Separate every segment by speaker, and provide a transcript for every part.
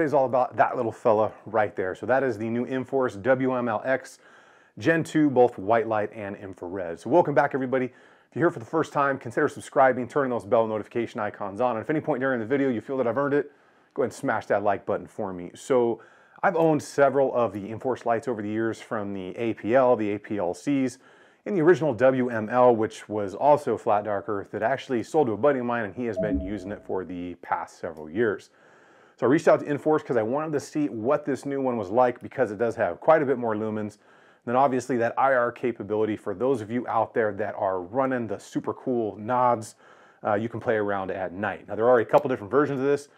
Speaker 1: Today's all about that little fella right there. So that is the new Enforce WMLX Gen 2, both white light and infrared. So welcome back everybody. If you're here for the first time, consider subscribing, turning those bell notification icons on. And if any point during the video you feel that I've earned it, go ahead and smash that like button for me. So I've owned several of the Enforce lights over the years from the APL, the APLCs, in the original WML, which was also flat dark earth, that actually sold to a buddy of mine and he has been using it for the past several years. So I reached out to Enforce because I wanted to see what this new one was like because it does have quite a bit more lumens. And then obviously that IR capability for those of you out there that are running the super cool nods, uh, you can play around at night. Now there are a couple different versions of this,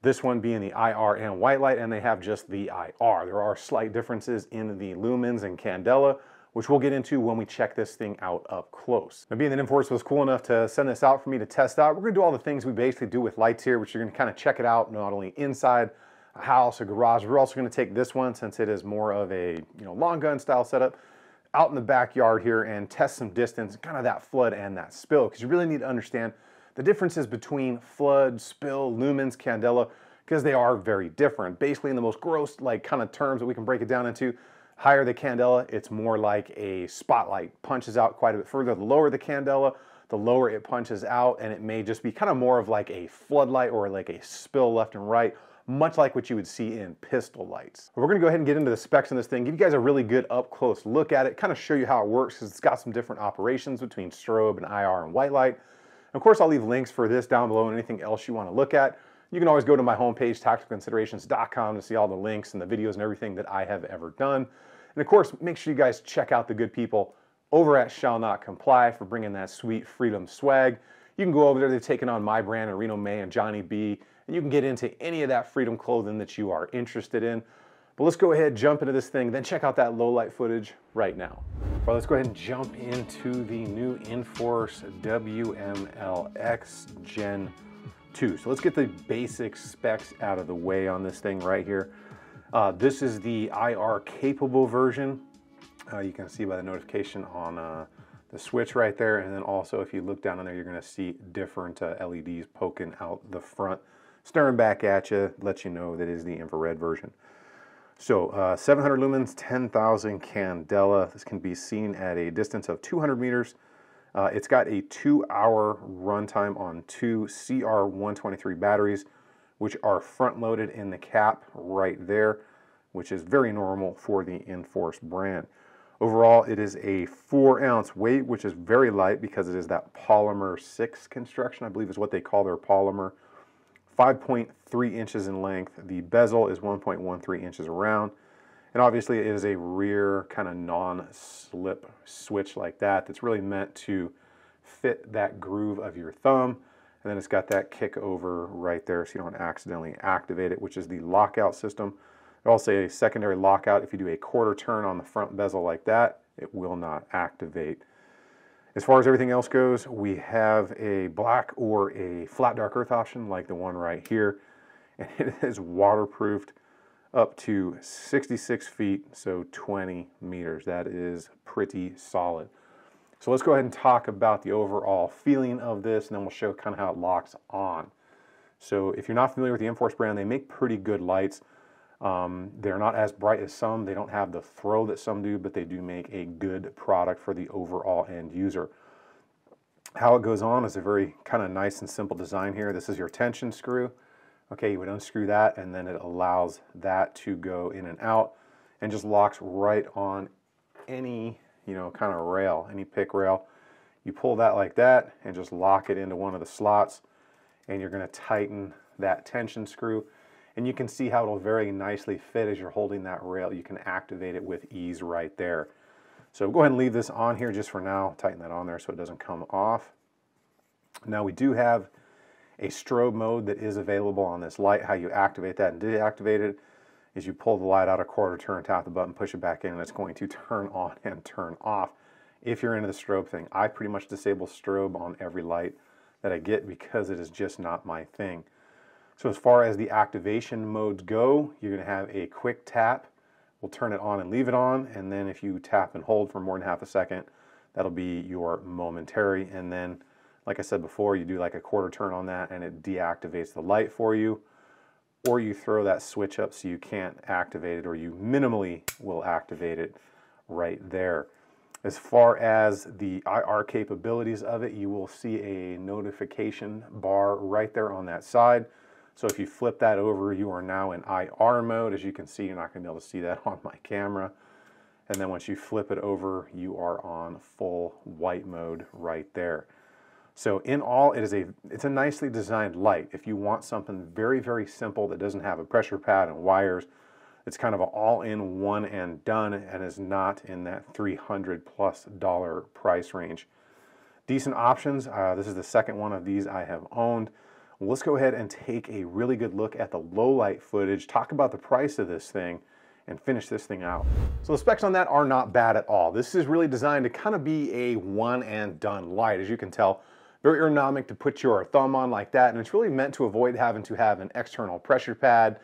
Speaker 1: this one being the IR and white light, and they have just the IR. There are slight differences in the lumens and candela, which we'll get into when we check this thing out up close. Now being that Inforce was cool enough to send this out for me to test out, we're gonna do all the things we basically do with lights here, which you're gonna kind of check it out not only inside a house, a garage, we're also gonna take this one since it is more of a you know long gun style setup out in the backyard here and test some distance, kind of that flood and that spill, because you really need to understand the differences between flood, spill, lumens, candela, because they are very different. Basically in the most gross like kind of terms that we can break it down into, higher the candela, it's more like a spotlight, punches out quite a bit further. The lower the candela, the lower it punches out, and it may just be kind of more of like a floodlight or like a spill left and right, much like what you would see in pistol lights. We're gonna go ahead and get into the specs on this thing, give you guys a really good up close look at it, kind of show you how it works, because it's got some different operations between strobe and IR and white light. of course, I'll leave links for this down below and anything else you wanna look at. You can always go to my homepage, tacticalconsiderations.com, to see all the links and the videos and everything that I have ever done. And of course, make sure you guys check out the good people over at Shall Not Comply for bringing that sweet freedom swag. You can go over there, they've taken on my brand and Reno May and Johnny B, and you can get into any of that freedom clothing that you are interested in. But let's go ahead, jump into this thing, then check out that low light footage right now. Well, let's go ahead and jump into the new Enforce WMLX Gen two. So let's get the basic specs out of the way on this thing right here. Uh, this is the IR capable version. Uh, you can see by the notification on uh, the switch right there. And then also if you look down in there, you're gonna see different uh, LEDs poking out the front, staring back at you, let you know that is the infrared version. So uh, 700 lumens, 10,000 candela. This can be seen at a distance of 200 meters uh, it's got a two hour runtime on two CR123 batteries, which are front loaded in the cap right there, which is very normal for the Enforce brand. Overall, it is a four ounce weight, which is very light because it is that polymer six construction, I believe is what they call their polymer. 5.3 inches in length. The bezel is 1.13 inches around. And obviously it is a rear kind of non-slip switch like that that's really meant to fit that groove of your thumb. And then it's got that kick over right there so you don't accidentally activate it, which is the lockout system. also a secondary lockout. If you do a quarter turn on the front bezel like that, it will not activate. As far as everything else goes, we have a black or a flat dark earth option like the one right here. And it is waterproofed up to 66 feet, so 20 meters. That is pretty solid. So let's go ahead and talk about the overall feeling of this, and then we'll show kind of how it locks on. So if you're not familiar with the M-Force brand, they make pretty good lights. Um, they're not as bright as some. They don't have the throw that some do, but they do make a good product for the overall end user. How it goes on is a very kind of nice and simple design here. This is your tension screw. Okay, you would unscrew that and then it allows that to go in and out and just locks right on any, you know, kind of rail, any pick rail. You pull that like that and just lock it into one of the slots and you're gonna tighten that tension screw. And you can see how it'll very nicely fit as you're holding that rail. You can activate it with ease right there. So go ahead and leave this on here just for now. Tighten that on there so it doesn't come off. Now we do have a strobe mode that is available on this light. How you activate that and deactivate it is you pull the light out a quarter turn, tap the button, push it back in, and it's going to turn on and turn off. If you're into the strobe thing, I pretty much disable strobe on every light that I get because it is just not my thing. So as far as the activation modes go, you're going to have a quick tap. We'll turn it on and leave it on, and then if you tap and hold for more than half a second, that'll be your momentary, and then like I said before, you do like a quarter turn on that and it deactivates the light for you. Or you throw that switch up so you can't activate it or you minimally will activate it right there. As far as the IR capabilities of it, you will see a notification bar right there on that side. So if you flip that over, you are now in IR mode. As you can see, you're not gonna be able to see that on my camera. And then once you flip it over, you are on full white mode right there. So in all, it is a, it's a nicely designed light. If you want something very, very simple that doesn't have a pressure pad and wires, it's kind of an all-in one and done and is not in that 300 plus dollar price range. Decent options. Uh, this is the second one of these I have owned. Let's go ahead and take a really good look at the low light footage, talk about the price of this thing, and finish this thing out. So the specs on that are not bad at all. This is really designed to kind of be a one and done light. As you can tell, very ergonomic to put your thumb on like that, and it's really meant to avoid having to have an external pressure pad.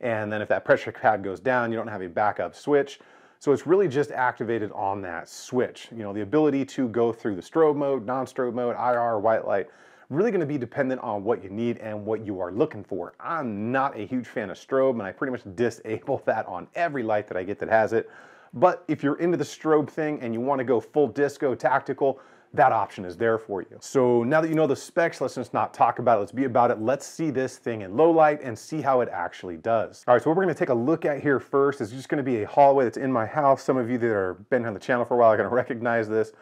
Speaker 1: And then if that pressure pad goes down, you don't have a backup switch. So it's really just activated on that switch. You know, the ability to go through the strobe mode, non-strobe mode, IR, white light, really gonna be dependent on what you need and what you are looking for. I'm not a huge fan of strobe and I pretty much disable that on every light that I get that has it. But if you're into the strobe thing and you wanna go full disco tactical, that option is there for you. So now that you know the specs, let's just not talk about it. Let's be about it. Let's see this thing in low light and see how it actually does. All right, so what we're gonna take a look at here first is just gonna be a hallway that's in my house. Some of you that are been on the channel for a while are gonna recognize this.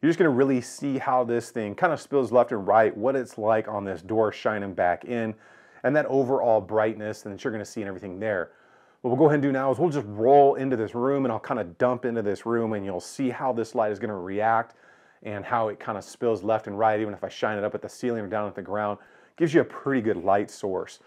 Speaker 1: You're just gonna really see how this thing kind of spills left and right, what it's like on this door shining back in, and that overall brightness and that you're gonna see and everything there. What we'll go ahead and do now is we'll just roll into this room and I'll kind of dump into this room and you'll see how this light is gonna react and how it kind of spills left and right, even if I shine it up at the ceiling or down at the ground, gives you a pretty good light source.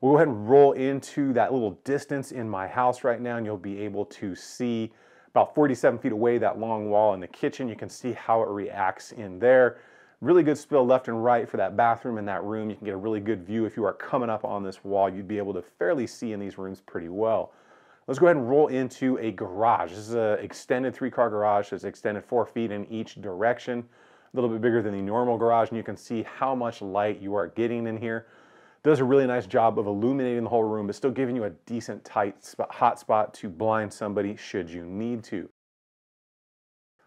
Speaker 1: We'll go ahead and roll into that little distance in my house right now, and you'll be able to see about 47 feet away that long wall in the kitchen. You can see how it reacts in there. Really good spill left and right for that bathroom and that room. You can get a really good view if you are coming up on this wall. You'd be able to fairly see in these rooms pretty well. Let's go ahead and roll into a garage. This is an extended three-car garage. It's extended four feet in each direction, a little bit bigger than the normal garage, and you can see how much light you are getting in here. Does a really nice job of illuminating the whole room, but still giving you a decent tight spot, hot spot to blind somebody should you need to.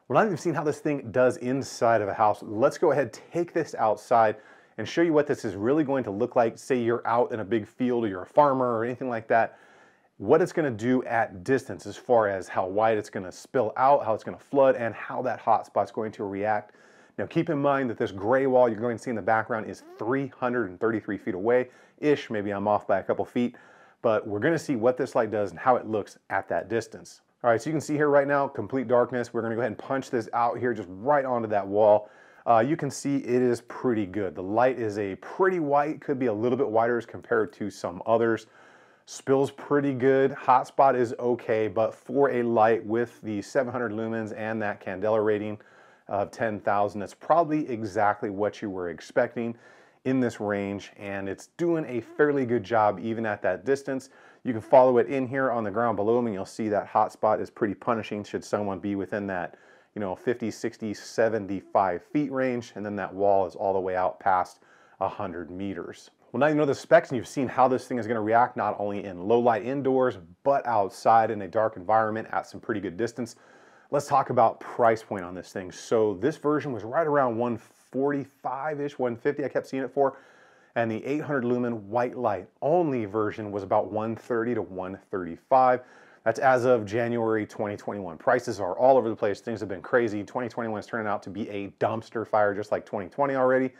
Speaker 1: Well, now that you've seen how this thing does inside of a house, let's go ahead, take this outside, and show you what this is really going to look like. Say you're out in a big field or you're a farmer or anything like that what it's going to do at distance as far as how wide it's going to spill out, how it's going to flood, and how that hotspot's going to react. Now keep in mind that this gray wall you're going to see in the background is 333 feet away-ish, maybe I'm off by a couple feet, but we're going to see what this light does and how it looks at that distance. All right, so you can see here right now, complete darkness. We're gonna go ahead and punch this out here just right onto that wall. Uh, you can see it is pretty good. The light is a pretty white, could be a little bit wider as compared to some others. Spills pretty good, Hotspot is okay, but for a light with the 700 lumens and that candela rating of 10,000, that's probably exactly what you were expecting in this range and it's doing a fairly good job even at that distance. You can follow it in here on the ground below me. You'll see that hotspot is pretty punishing should someone be within that, you know, 50, 60, 75 feet range. And then that wall is all the way out past 100 meters. Well, now you know the specs and you've seen how this thing is going to react not only in low light indoors, but outside in a dark environment at some pretty good distance. Let's talk about price point on this thing. So this version was right around 145-ish, 150 I kept seeing it for. And the 800 lumen white light only version was about 130 to 135. That's as of January 2021. Prices are all over the place. Things have been crazy. 2021 is turning out to be a dumpster fire just like 2020 already.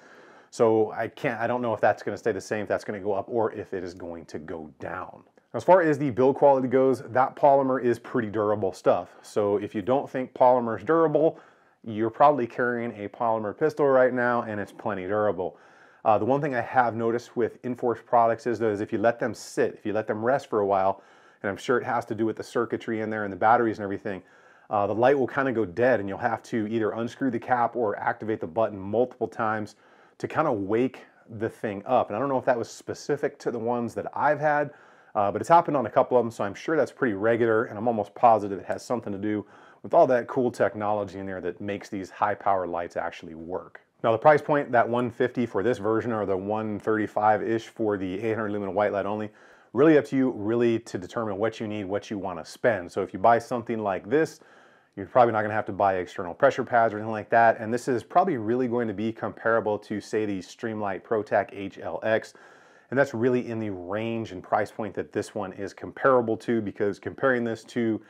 Speaker 1: So I can't, I don't know if that's going to stay the same, if that's going to go up, or if it is going to go down. As far as the build quality goes, that polymer is pretty durable stuff. So if you don't think polymer is durable, you're probably carrying a polymer pistol right now and it's plenty durable. Uh, the one thing I have noticed with Enforce products is, that if you let them sit, if you let them rest for a while, and I'm sure it has to do with the circuitry in there and the batteries and everything, uh, the light will kind of go dead and you'll have to either unscrew the cap or activate the button multiple times to kind of wake the thing up. And I don't know if that was specific to the ones that I've had, uh, but it's happened on a couple of them, so I'm sure that's pretty regular, and I'm almost positive it has something to do with all that cool technology in there that makes these high power lights actually work. Now the price point, that 150 for this version or the 135-ish for the 800 lumen white light only, really up to you really to determine what you need, what you want to spend. So if you buy something like this, you're probably not gonna have to buy external pressure pads or anything like that. And this is probably really going to be comparable to say the Streamlight ProTac HLX. And that's really in the range and price point that this one is comparable to because comparing this to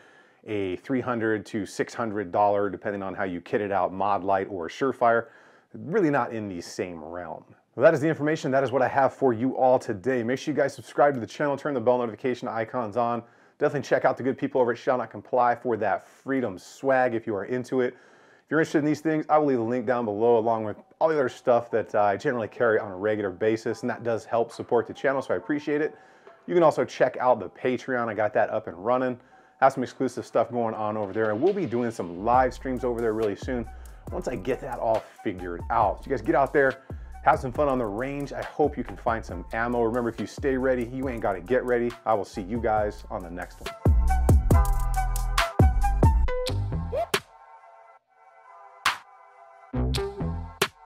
Speaker 1: a 300 to $600, depending on how you kit it out, mod light or Surefire, really not in the same realm. Well, that is the information. That is what I have for you all today. Make sure you guys subscribe to the channel, turn the bell notification icons on definitely check out the good people over at Shall Not Comply for that freedom swag if you are into it. If you're interested in these things, I will leave a link down below along with all the other stuff that I generally carry on a regular basis, and that does help support the channel, so I appreciate it. You can also check out the Patreon. I got that up and running. Have some exclusive stuff going on over there, and we'll be doing some live streams over there really soon once I get that all figured out. So you guys get out there, have some fun on the range. I hope you can find some ammo. Remember, if you stay ready, you ain't gotta get ready. I will see you guys on the next one.